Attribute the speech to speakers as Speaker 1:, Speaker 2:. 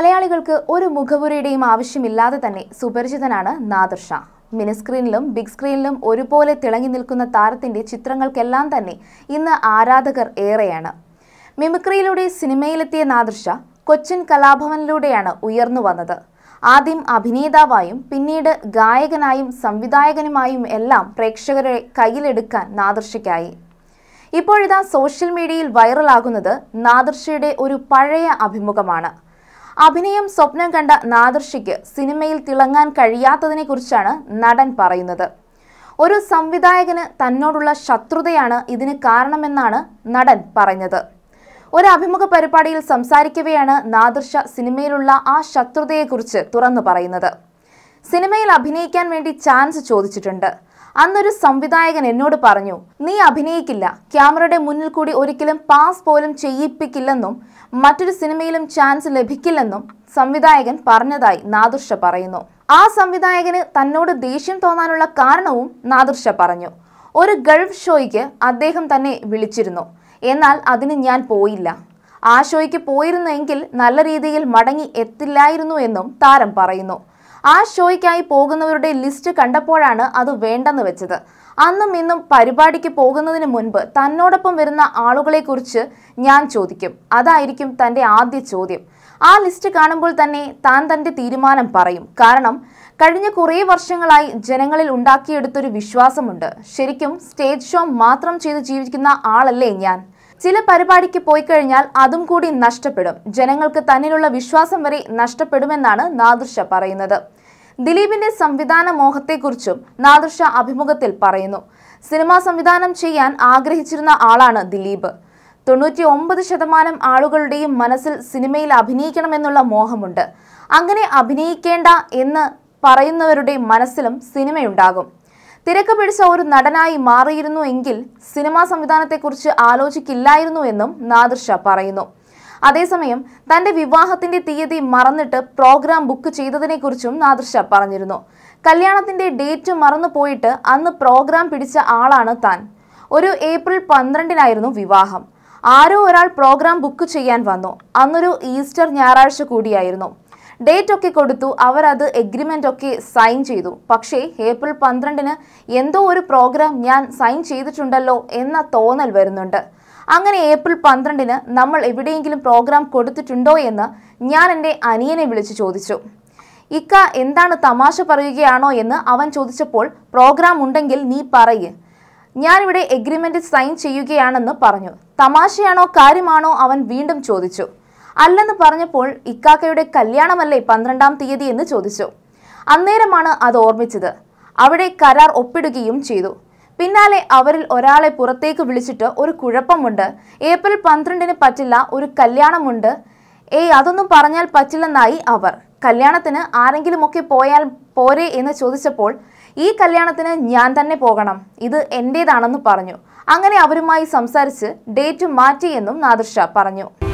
Speaker 1: മലയാളികൾക്ക് ഒരു മുഖപുരയുടെയും ആവശ്യമില്ലാതെ തന്നെ സുപരിചിതനാണ് നാദർ മിനിസ്ക്രീനിലും മിനി സ്ക്രീനിലും ബിഗ് സ്ക്രീനിലും ഒരുപോലെ തിളങ്ങി നിൽക്കുന്ന താരത്തിന്റെ ചിത്രങ്ങൾക്കെല്ലാം തന്നെ ഇന്ന് ആരാധകർ ഏറെയാണ് മിമിക്രിയിലൂടെ സിനിമയിലെത്തിയ നാദർ കൊച്ചിൻ കലാഭവനിലൂടെയാണ് ഉയർന്നു വന്നത് ആദ്യം അഭിനേതാവായും പിന്നീട് ഗായകനായും സംവിധായകനുമായും എല്ലാം പ്രേക്ഷകരെ കയ്യിലെടുക്കാൻ നാദർഷയ്ക്കായി ഇപ്പോഴിതാ സോഷ്യൽ മീഡിയയിൽ വൈറലാകുന്നത് നാദർഷയുടെ ഒരു പഴയ അഭിമുഖമാണ് അഭിനയം സ്വപ്നം കണ്ട നാദർഷിക്ക് സിനിമയിൽ തിളങ്ങാൻ കഴിയാത്തതിനെക്കുറിച്ചാണ് നടൻ പറയുന്നത് ഒരു സംവിധായകന് തന്നോടുള്ള ശത്രുതയാണ് ഇതിന് കാരണമെന്നാണ് നടൻ പറഞ്ഞത് ഒരു അഭിമുഖ പരിപാടിയിൽ സംസാരിക്കവെയാണ് നാദർഷ സിനിമയിലുള്ള ആ ശത്രുതയെക്കുറിച്ച് തുറന്നു പറയുന്നത് സിനിമയിൽ അഭിനയിക്കാൻ വേണ്ടി ചാൻസ് ചോദിച്ചിട്ടുണ്ട് അന്നൊരു സംവിധായകൻ എന്നോട് പറഞ്ഞു നീ അഭിനയിക്കില്ല ക്യാമറയുടെ മുന്നിൽ കൂടി ഒരിക്കലും പാസ് പോലും ചെയ്യിപ്പിക്കില്ലെന്നും മറ്റൊരു സിനിമയിലും ചാൻസ് ലഭിക്കില്ലെന്നും സംവിധായകൻ പറഞ്ഞതായി നാദൃഷ പറയുന്നു ആ സംവിധായകന് തന്നോട് ദേഷ്യം തോന്നാനുള്ള കാരണവും നാദൃഷ പറഞ്ഞു ഒരു ഗൾഫ് ഷോയ്ക്ക് അദ്ദേഹം തന്നെ വിളിച്ചിരുന്നു എന്നാൽ അതിന് ഞാൻ പോയില്ല ആ ഷോയ്ക്ക് പോയിരുന്നെങ്കിൽ നല്ല രീതിയിൽ മടങ്ങി എത്തില്ലായിരുന്നു എന്നും താരം പറയുന്നു ആ ഷോയ്ക്കായി പോകുന്നവരുടെ ലിസ്റ്റ് കണ്ടപ്പോഴാണ് അത് വേണ്ടെന്ന് വെച്ചത് അന്നും ഇന്നും പരിപാടിക്ക് പോകുന്നതിന് മുൻപ് തന്നോടൊപ്പം വരുന്ന ആളുകളെക്കുറിച്ച് ഞാൻ ചോദിക്കും അതായിരിക്കും തൻ്റെ ആദ്യ ചോദ്യം ആ ലിസ്റ്റ് കാണുമ്പോൾ തന്നെ താൻ തൻ്റെ തീരുമാനം പറയും കാരണം കഴിഞ്ഞ കുറേ വർഷങ്ങളായി ജനങ്ങളിൽ ഉണ്ടാക്കിയെടുത്തൊരു വിശ്വാസമുണ്ട് ശരിക്കും സ്റ്റേജ് ഷോ മാത്രം ചെയ്ത് ജീവിക്കുന്ന ആളല്ലേ ഞാൻ ചില പരിപാടിക്ക് പോയി കഴിഞ്ഞാൽ അതും കൂടി നഷ്ടപ്പെടും ജനങ്ങൾക്ക് തന്നിലുള്ള വിശ്വാസം വരെ നഷ്ടപ്പെടുമെന്നാണ് നാദൃഷ പറയുന്നത് ദിലീപിന്റെ സംവിധാന മോഹത്തെക്കുറിച്ചും നാദൃഷ അഭിമുഖത്തിൽ പറയുന്നു സിനിമാ സംവിധാനം ചെയ്യാൻ ആഗ്രഹിച്ചിരുന്ന ആളാണ് ദിലീപ് തൊണ്ണൂറ്റി ഒമ്പത് ശതമാനം ആളുകളുടെയും മനസ്സിൽ സിനിമയിൽ അഭിനയിക്കണമെന്നുള്ള മോഹമുണ്ട് അങ്ങനെ അഭിനയിക്കേണ്ട എന്ന് പറയുന്നവരുടെ മനസ്സിലും സിനിമയുണ്ടാകും തിരക്ക് പിടിച്ച ഒരു നടനായി മാറിയിരുന്നു എങ്കിൽ സിനിമാ സംവിധാനത്തെക്കുറിച്ച് ആലോചിക്കില്ലായിരുന്നു എന്നും നാദിർഷ പറയുന്നു അതേസമയം തന്റെ വിവാഹത്തിന്റെ തീയതി മറന്നിട്ട് പ്രോഗ്രാം ബുക്ക് ചെയ്തതിനെക്കുറിച്ചും നാദിർഷ പറഞ്ഞിരുന്നു കല്യാണത്തിന്റെ ഡേറ്റ് മറന്നു പോയിട്ട് അന്ന് പ്രോഗ്രാം പിടിച്ച ആളാണ് താൻ ഒരു ഏപ്രിൽ പന്ത്രണ്ടിനായിരുന്നു വിവാഹം ആരോ ഒരാൾ പ്രോഗ്രാം ബുക്ക് ചെയ്യാൻ വന്നു അന്നൊരു ഈസ്റ്റർ ഞായറാഴ്ച കൂടിയായിരുന്നു ഡേറ്റ് ഒക്കെ കൊടുത്തു അവർ അത് എഗ്രിമെന്റ് ഒക്കെ സൈൻ ചെയ്തു പക്ഷേ ഏപ്രിൽ പന്ത്രണ്ടിന് എന്തോ ഒരു പ്രോഗ്രാം ഞാൻ സൈൻ ചെയ്തിട്ടുണ്ടല്ലോ എന്ന തോന്നൽ വരുന്നുണ്ട് അങ്ങനെ ഏപ്രിൽ പന്ത്രണ്ടിന് നമ്മൾ എവിടെയെങ്കിലും പ്രോഗ്രാം കൊടുത്തിട്ടുണ്ടോ എന്ന് ഞാൻ എൻ്റെ അനിയനെ വിളിച്ച് ചോദിച്ചു ഇക്ക എന്താണ് തമാശ പറയുകയാണോ എന്ന് അവൻ ചോദിച്ചപ്പോൾ പ്രോഗ്രാം ഉണ്ടെങ്കിൽ നീ പറയ് ഞാനിവിടെ എഗ്രിമെന്റ് സൈൻ ചെയ്യുകയാണെന്ന് പറഞ്ഞു തമാശയാണോ കാര്യമാണോ അവൻ വീണ്ടും ചോദിച്ചു അല്ലെന്ന് പറഞ്ഞപ്പോൾ ഇക്കാക്കയുടെ കല്യാണമല്ലേ പന്ത്രണ്ടാം തീയതി എന്ന് ചോദിച്ചു അന്നേരമാണ് അത് ഓർമ്മിച്ചത് അവിടെ കരാർ ഒപ്പിടുകയും ചെയ്തു പിന്നാലെ അവരിൽ ഒരാളെ പുറത്തേക്ക് വിളിച്ചിട്ട് ഒരു കുഴപ്പമുണ്ട് ഏപ്രിൽ പന്ത്രണ്ടിന് പറ്റില്ല ഒരു കല്യാണമുണ്ട് ഏയ് അതൊന്നും പറഞ്ഞാൽ പറ്റില്ലെന്നായി അവർ കല്യാണത്തിന് ആരെങ്കിലുമൊക്കെ പോയാൽ പോരെ എന്ന് ചോദിച്ചപ്പോൾ ഈ കല്യാണത്തിന് ഞാൻ തന്നെ പോകണം ഇത് എൻ്റെതാണെന്ന് പറഞ്ഞു അങ്ങനെ അവരുമായി സംസാരിച്ച് ഡേറ്റ് മാറ്റിയെന്നും നാദർഷ പറഞ്ഞു